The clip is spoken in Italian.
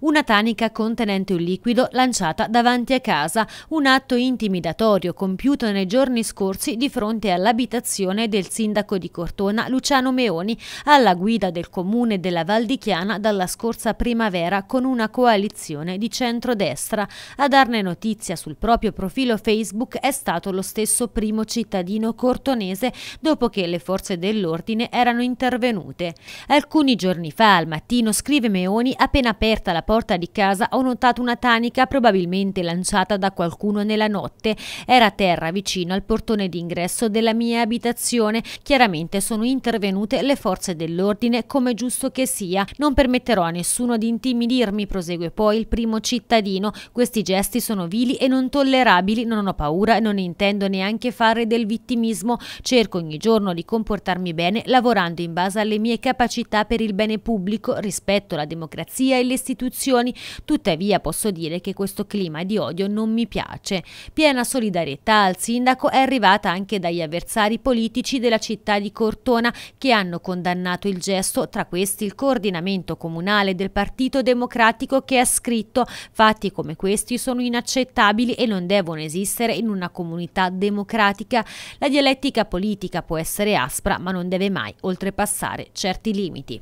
una tanica contenente un liquido lanciata davanti a casa, un atto intimidatorio compiuto nei giorni scorsi di fronte all'abitazione del sindaco di Cortona Luciano Meoni, alla guida del comune della Val di Chiana dalla scorsa primavera con una coalizione di centrodestra. A darne notizia sul proprio profilo Facebook è stato lo stesso primo cittadino cortonese dopo che le forze dell'ordine erano intervenute. Alcuni giorni fa, al mattino, scrive Meoni, appena aperta la porta di casa ho notato una tanica probabilmente lanciata da qualcuno nella notte. Era a terra vicino al portone d'ingresso della mia abitazione. Chiaramente sono intervenute le forze dell'ordine come giusto che sia. Non permetterò a nessuno di intimidirmi, prosegue poi il primo cittadino. Questi gesti sono vili e non tollerabili. Non ho paura non intendo neanche fare del vittimismo. Cerco ogni giorno di comportarmi bene lavorando in base alle mie capacità per il bene pubblico, rispetto alla democrazia e le istituzioni istituzioni, tuttavia posso dire che questo clima di odio non mi piace. Piena solidarietà al sindaco è arrivata anche dagli avversari politici della città di Cortona che hanno condannato il gesto, tra questi il coordinamento comunale del Partito Democratico che ha scritto fatti come questi sono inaccettabili e non devono esistere in una comunità democratica. La dialettica politica può essere aspra ma non deve mai oltrepassare certi limiti.